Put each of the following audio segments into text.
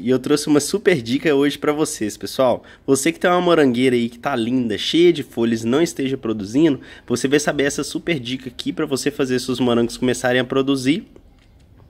E eu trouxe uma super dica hoje para vocês, pessoal. Você que tem uma morangueira aí que tá linda, cheia de folhas, não esteja produzindo, você vai saber essa super dica aqui para você fazer seus morangos começarem a produzir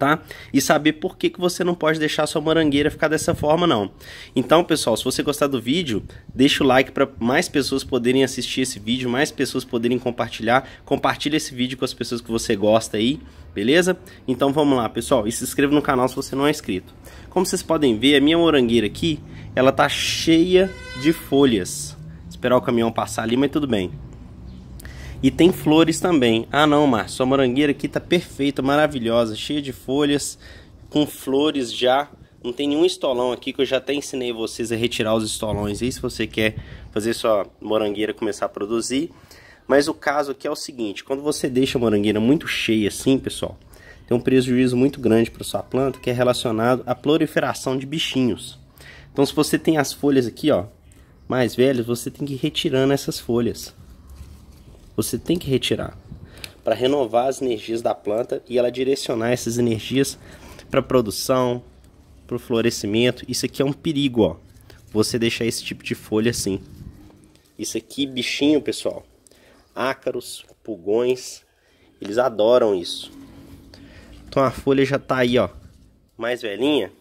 tá? E saber por que, que você não pode deixar sua morangueira ficar dessa forma, não. Então, pessoal, se você gostar do vídeo, deixa o like para mais pessoas poderem assistir esse vídeo, mais pessoas poderem compartilhar. Compartilha esse vídeo com as pessoas que você gosta aí, beleza? Então vamos lá, pessoal, e se inscreva no canal se você não é inscrito. Como vocês podem ver, a minha morangueira aqui, ela tá cheia de folhas. Esperar o caminhão passar ali, mas tudo bem. E tem flores também. Ah não, Márcio, sua morangueira aqui tá perfeita, maravilhosa, cheia de folhas, com flores já. Não tem nenhum estolão aqui que eu já até ensinei vocês a retirar os estolões. E se você quer fazer sua morangueira começar a produzir. Mas o caso aqui é o seguinte, quando você deixa a morangueira muito cheia assim, pessoal, tem um prejuízo muito grande para sua planta que é relacionado à proliferação de bichinhos. Então se você tem as folhas aqui, ó, mais velhas, você tem que ir retirando essas folhas você tem que retirar para renovar as energias da planta e ela direcionar essas energias para produção, para o florescimento. Isso aqui é um perigo, ó. Você deixar esse tipo de folha assim. Isso aqui, bichinho, pessoal. Ácaros, pulgões, eles adoram isso. Então a folha já tá aí, ó. Mais velhinha,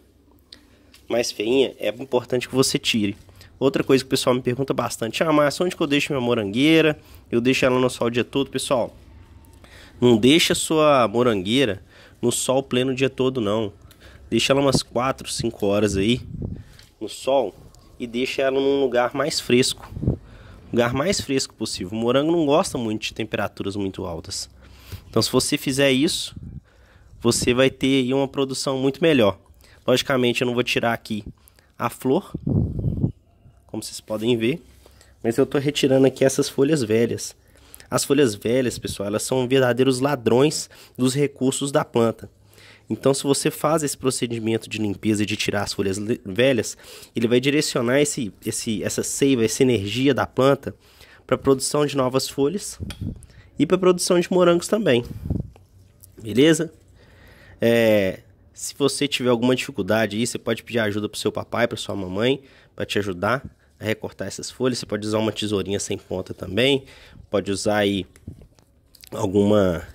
mais feinha, é importante que você tire. Outra coisa que o pessoal me pergunta bastante: Ah, mas onde que eu deixo minha morangueira? Eu deixo ela no sol o dia todo, pessoal. Não deixa sua morangueira no sol pleno o dia todo, não. Deixa ela umas 4, 5 horas aí no sol e deixa ela num lugar mais fresco. Lugar mais fresco possível. O morango não gosta muito de temperaturas muito altas. Então, se você fizer isso, você vai ter uma produção muito melhor. Logicamente, eu não vou tirar aqui a flor, como vocês podem ver. Mas eu estou retirando aqui essas folhas velhas. As folhas velhas, pessoal, elas são verdadeiros ladrões dos recursos da planta. Então, se você faz esse procedimento de limpeza e de tirar as folhas velhas, ele vai direcionar esse, esse, essa seiva, essa energia da planta para a produção de novas folhas e para a produção de morangos também. Beleza? É, se você tiver alguma dificuldade aí, você pode pedir ajuda para o seu papai, para sua mamãe, para te ajudar recortar essas folhas. Você pode usar uma tesourinha sem ponta também, pode usar aí alguma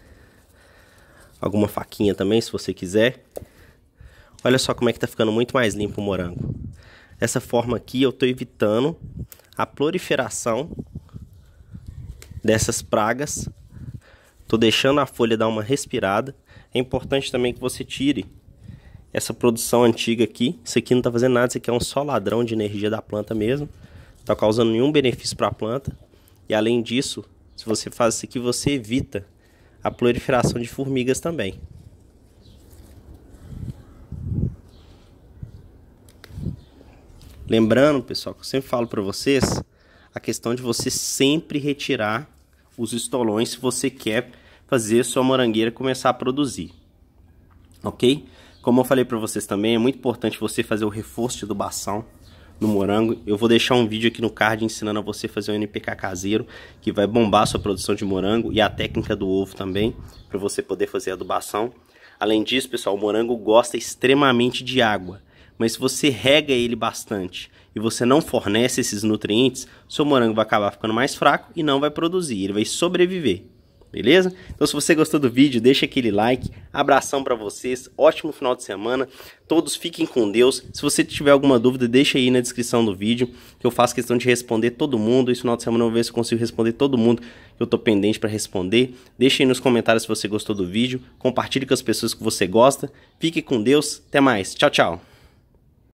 alguma faquinha também, se você quiser. Olha só como é que tá ficando muito mais limpo o morango. Dessa forma aqui eu estou evitando a proliferação dessas pragas. Estou deixando a folha dar uma respirada. É importante também que você tire essa produção antiga aqui. Isso aqui não está fazendo nada, isso aqui é um só ladrão de energia da planta mesmo. Não está causando nenhum benefício para a planta. E além disso, se você faz isso aqui, você evita a proliferação de formigas também. Lembrando, pessoal, que eu sempre falo para vocês, a questão de você sempre retirar os estolões se você quer fazer sua morangueira começar a produzir. Ok? Como eu falei para vocês também, é muito importante você fazer o reforço de adubação no morango. Eu vou deixar um vídeo aqui no card ensinando a você fazer um NPK caseiro, que vai bombar a sua produção de morango e a técnica do ovo também, para você poder fazer a adubação. Além disso, pessoal, o morango gosta extremamente de água. Mas se você rega ele bastante e você não fornece esses nutrientes, seu morango vai acabar ficando mais fraco e não vai produzir, ele vai sobreviver beleza? Então se você gostou do vídeo, deixa aquele like, abração para vocês, ótimo final de semana, todos fiquem com Deus. Se você tiver alguma dúvida, deixa aí na descrição do vídeo, que eu faço questão de responder todo mundo. Esse final de semana eu vou ver se eu consigo responder todo mundo que eu tô pendente para responder. Deixa aí nos comentários se você gostou do vídeo, compartilhe com as pessoas que você gosta. Fique com Deus, até mais, tchau, tchau.